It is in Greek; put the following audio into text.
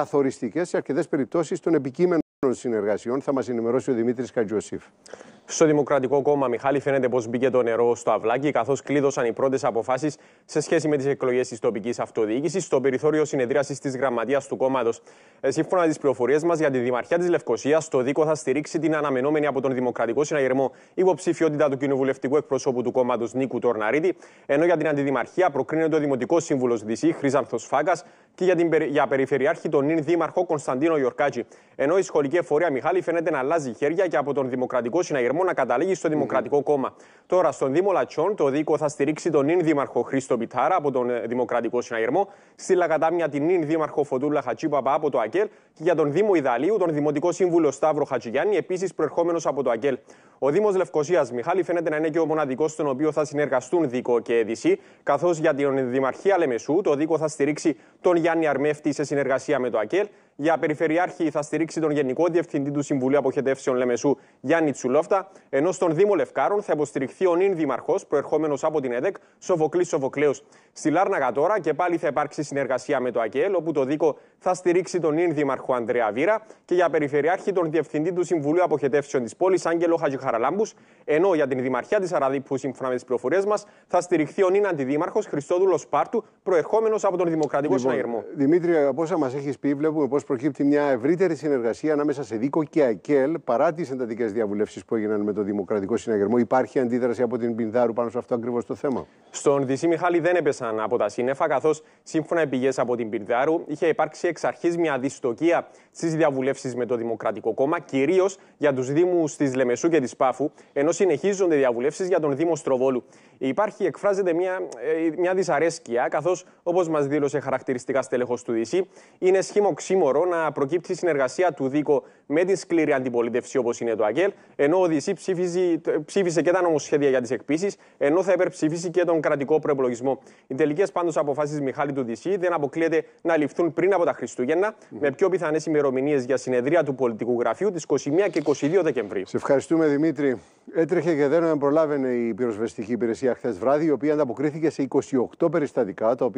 καθοριστικές σε αρκετές περιπτώσεις των επικείμενων συνεργασιών. Θα μας ενημερώσει ο Δημήτρης Κατζιωσήφ. Στο Δημοκρατικό Κόμμα, Μιχάλη, φαίνεται πως μπήκε το νερό στο αυλάκι, καθώς κλείδωσαν οι πρώτες αποφάσεις σε σχέση με τις εκλογές της τοπικής αυτοδιοίκησης στο περιθώριο συνεδρίασης της Γραμματείας του Κόμματος. Ε, σύμφωνα με τις πληροφορίες μας για τη Δημαρχία της Λευκοσίας, το Δίκο θα στηρίξει την αναμενόμενη από τον Δημοκρατικό Συναγερμό υποψηφιότητα του κοινοβουλευτικού εκπροσώπου του κόμματος Νίκου Τορναρίτη, ενώ για την Αντιδημαρχία προκρίνεται ο Δημοτικός Σύμβουλος Δυσή Χρυσάνθος Φάκας, και για, την, για περιφερειάρχη τον νυν δήμαρχο Κωνσταντίνο Ιορκάκη. Ενώ η σχολική εφορία Μιχάλη φαίνεται να αλλάζει χέρια και από τον Δημοκρατικό Συναγερμό να καταλήγει στο Δημοκρατικό mm-hmm. Κόμμα. Τώρα, στον Δήμο Λατσόν, το Δήκο θα στηρίξει τον νυν δήμαρχο Χρήστο Πιτάρα από τον ε, Δημοκρατικό Συναγερμό, στη Λακατάμια την νυν δήμαρχο Φωτούλα Χατσίπαπα από το ΑΚΕΛ και για τον Δήμο Ιδαλίου τον Δημοτικό Σύμβουλο Σταύρο Χατζηγιάννη, επίσης προερχόμενος από το ΑΚΕΛ. Ο Δήμος Λευκοσίας Μιχάλη φαίνεται να είναι και ο μοναδικός στον οποίο θα συνεργαστούν Δίκο και Εδησή, καθώς για την Δημαρχία Λεμεσού το Δίκο θα στηρίξει τον Γιάννη Αρμεύτη σε συνεργασία με το ΑΚΕΛ. Για Περιφερειάρχη θα στηρίξει τον Γενικό Διευθυντή του Συμβουλίου Αποχετεύσεων Λεμεσού Γιάννη Τσουλόφτα, ενώ στον Δήμο Λευκάρων θα υποστηριχθεί ο νυν Δημαρχό, προερχόμενος από την ΕΔΕΚ, Σοβοκλής Σοβοκλέος. Στη Λάρναγα τώρα και πάλι θα υπάρξει συνεργασία με το ΑΚΕΛ, όπου το Δίκο θα στηρίξει τον νυν Δήμαρχο Ανδρέα Βύρα. και για Περιφερειάρχη τον Διευθυντή του Συμβουλίου Αποχετεύσεων της πόλης Άγγελο Χατζηχαραλάμπους, ενώ για την Δημαρχία της Αραδίπου, σύμφωνα με τις πληροφορίε μας, θα στηριχθεί ο νυν Αντιδήμαρχος Χριστόδουλος Πάρτου, προερχόμενος από τον Δημοκρατικό λοιπόν, Συναγερμό μου. Δημήτρη, από όσα μας έχεις πει, βλέπουμε πώς προκύπτει μια ευρύτερη συνεργασία ανάμεσα σε Δίκο και ΑΚΕΛ παρά τις εντατικές διαβουλεύσεις που έγιναν με το Δημοκρατικό Συναγερμό. Υπάρχει αντίδραση από την Πινδάρου πάνω σε αυτό ακριβώς το θέμα. Στον Δησί Μιχάλη δεν έπεσαν από τα σύννεφα, καθώς σύμφωνα με πηγές από την Πινδάρου είχε υπάρξει εξ αρχής μια δυστοκία στις διαβουλεύσεις με το Δημοκρατικό Κόμμα, κυρίως για τους Δήμους της Λεμεσού και της Πάφου, ενώ συνεχίζονται διαβουλεύσεις για τον Δήμο Στροβόλου. Υπάρχει, εκφράζεται μια, ε, μια δυσαρέσκεια, καθώς όπως μας δήλωσε χαρακτηριστικά στέλεχος του Δυσή, είναι σχήμα ξύμορο να προκύπτει η συνεργασία του Δίκο με τη σκληρή αντιπολίτευση όπως είναι το ΑΚΕΛ, ενώ ο ΔΥΣΥ ψήφισε και τα νομοσχέδια για τις εκπίσεις, ενώ θα υπερψήφισε και τον κρατικό προπολογισμό. Οι τελικές πάντως αποφάσεις Μιχάλη του ΔΥΣΥ δεν αποκλείεται να ληφθούν πριν από τα Χριστούγεννα, mm. με πιο πιθανές ημερομηνίες για συνεδρία του πολιτικού γραφείου τις 21 και 22 Δεκεμβρίου. Σε ευχαριστούμε Δημήτρη. Έτρεχε και δεν προλάβαινε η πυροσβεστική υπηρεσία χθες βράδυ, η οποία ανταποκρίθηκε σε 28 περιστατικά, τα οποία